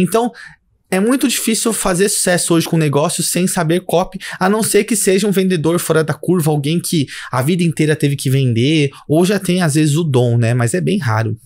Então, é muito difícil fazer sucesso hoje com negócio sem saber copy, a não ser que seja um vendedor fora da curva, alguém que a vida inteira teve que vender, ou já tem às vezes o dom, né? Mas é bem raro.